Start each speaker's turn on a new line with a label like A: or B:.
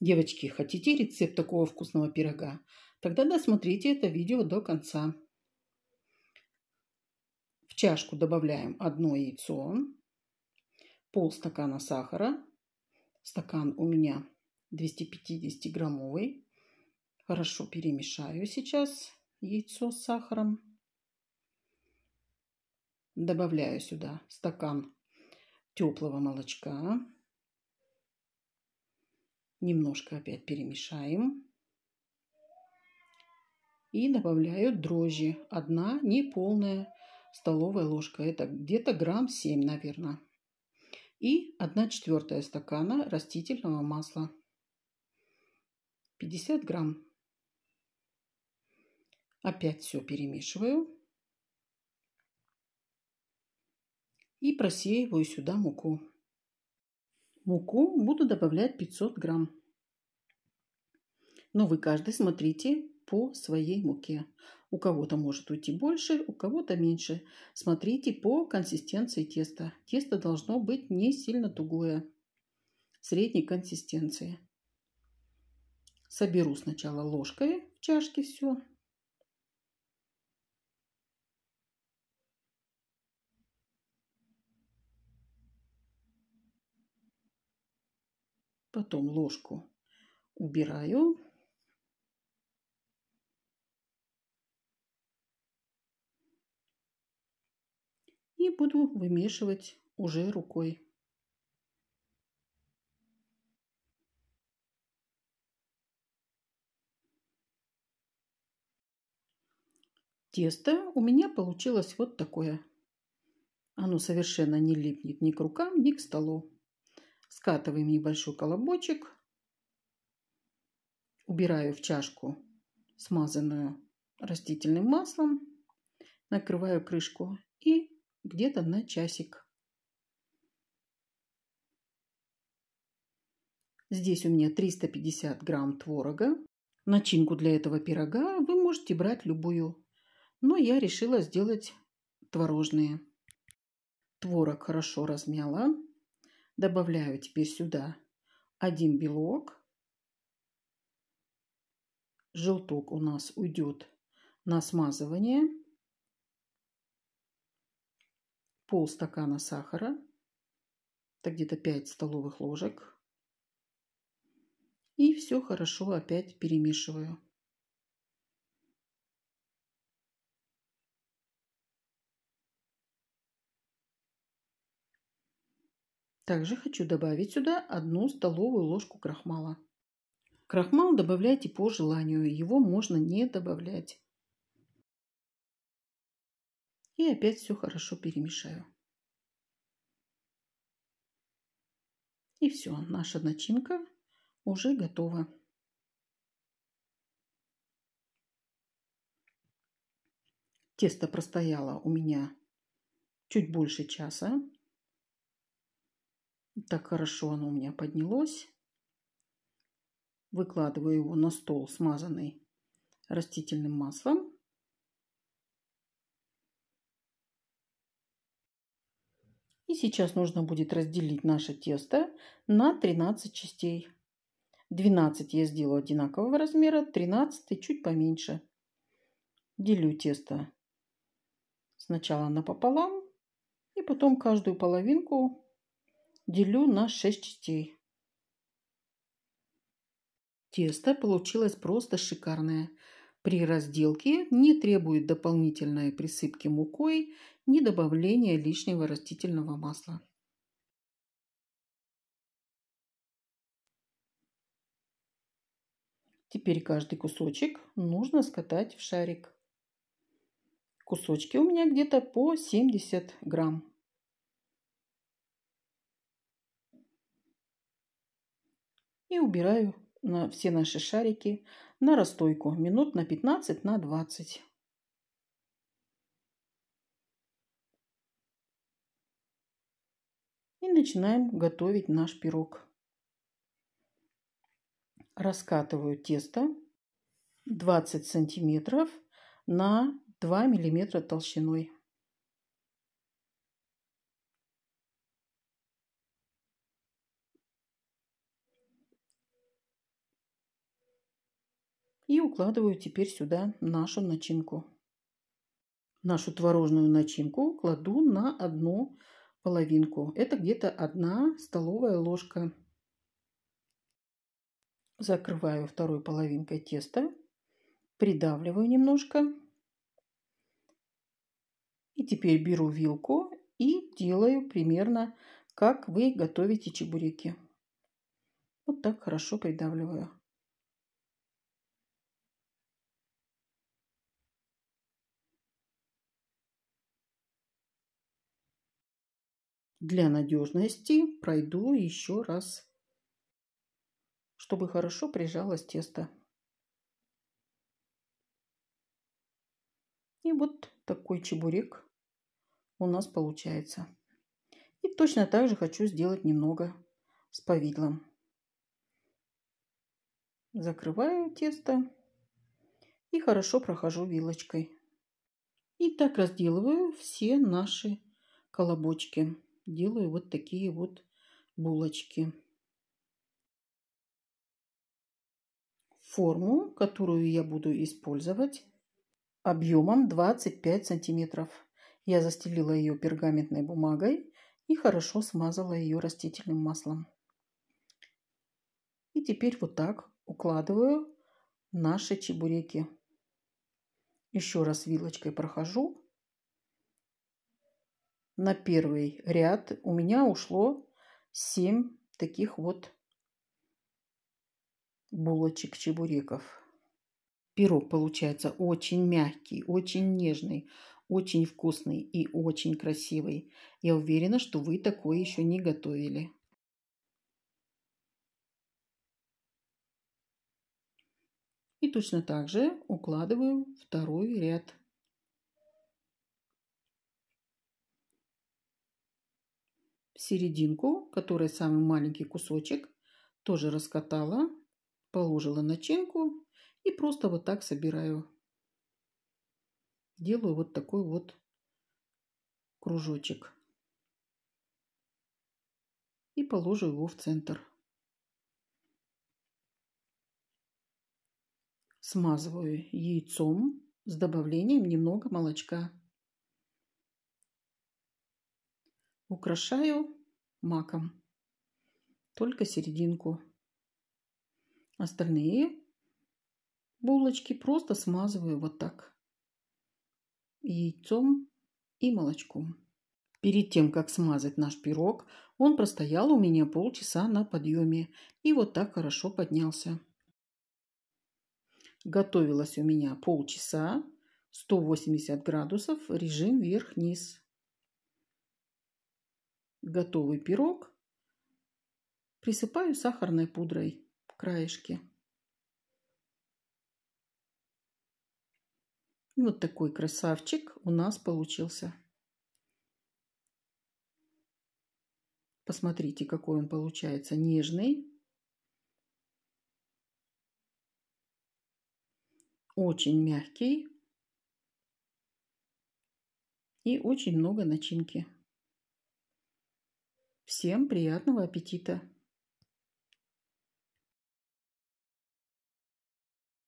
A: Девочки, хотите рецепт такого вкусного пирога? Тогда досмотрите это видео до конца. В чашку добавляем одно яйцо, полстакана сахара. Стакан у меня 250-граммовый. Хорошо перемешаю сейчас яйцо с сахаром. Добавляю сюда стакан теплого молочка. Немножко опять перемешаем. И добавляю дрожжи. Одна неполная столовая ложка. Это где-то грамм 7, наверное. И 1 четвертая стакана растительного масла. 50 грамм. Опять все перемешиваю. И просеиваю сюда муку. Муку буду добавлять 500 грамм. Но вы каждый смотрите по своей муке. У кого-то может уйти больше, у кого-то меньше. Смотрите по консистенции теста. Тесто должно быть не сильно тугое, средней консистенции. Соберу сначала ложкой в чашке все, Потом ложку убираю. И буду вымешивать уже рукой. Тесто у меня получилось вот такое. Оно совершенно не липнет ни к рукам, ни к столу скатываем небольшой колобочек, убираю в чашку, смазанную растительным маслом, накрываю крышку и где-то на часик. Здесь у меня 350 грамм творога. Начинку для этого пирога вы можете брать любую, но я решила сделать творожные. Творог хорошо размяла. Добавляю теперь сюда один белок. Желток у нас уйдет на смазывание. Пол стакана сахара. Это где-то 5 столовых ложек. И все хорошо опять перемешиваю. Также хочу добавить сюда одну столовую ложку крахмала. Крахмал добавляйте по желанию, его можно не добавлять. И опять все хорошо перемешаю. И все, наша начинка уже готова. Тесто простояло у меня чуть больше часа. Так хорошо оно у меня поднялось. Выкладываю его на стол, смазанный растительным маслом. И сейчас нужно будет разделить наше тесто на 13 частей. 12 я сделала одинакового размера, 13 чуть поменьше. Делю тесто сначала напополам и потом каждую половинку делю на 6 частей. Тесто получилось просто шикарное. При разделке не требует дополнительной присыпки мукой, ни добавления лишнего растительного масла. Теперь каждый кусочек нужно скатать в шарик. Кусочки у меня где-то по 70 грамм. и убираю на все наши шарики на расстойку минут на 15 на 20. И начинаем готовить наш пирог. Раскатываю тесто 20 сантиметров на 2 миллиметра толщиной. И укладываю теперь сюда нашу начинку. Нашу творожную начинку кладу на одну половинку. Это где-то одна столовая ложка. Закрываю второй половинкой теста. Придавливаю немножко. И теперь беру вилку и делаю примерно как вы готовите чебуреки. Вот так хорошо придавливаю. Для надежности пройду еще раз, чтобы хорошо прижалось тесто. И вот такой чебурек у нас получается. И точно так же хочу сделать немного с повидлом. Закрываю тесто и хорошо прохожу вилочкой. И так разделываю все наши колобочки делаю вот такие вот булочки. Форму, которую я буду использовать, объемом 25 сантиметров. Я застелила ее пергаментной бумагой и хорошо смазала ее растительным маслом. И теперь вот так укладываю наши чебуреки. Еще раз вилочкой прохожу на первый ряд у меня ушло 7 таких вот булочек чебуреков. Пирог получается очень мягкий, очень нежный, очень вкусный и очень красивый. Я уверена, что вы такое еще не готовили. И точно так же укладываем второй ряд. серединку, которая самый маленький кусочек, тоже раскатала, положила начинку и просто вот так собираю. Делаю вот такой вот кружочек. И положу его в центр. Смазываю яйцом с добавлением немного молочка. Украшаю маком. Только серединку. Остальные булочки просто смазываю вот так. Яйцом и молочком. Перед тем, как смазать наш пирог, он простоял у меня полчаса на подъеме и вот так хорошо поднялся. Готовилось у меня полчаса, 180 градусов, режим вверх-низ готовый пирог. Присыпаю сахарной пудрой краешки. И вот такой красавчик у нас получился. Посмотрите, какой он получается нежный. Очень мягкий. И очень много начинки. Всем приятного аппетита!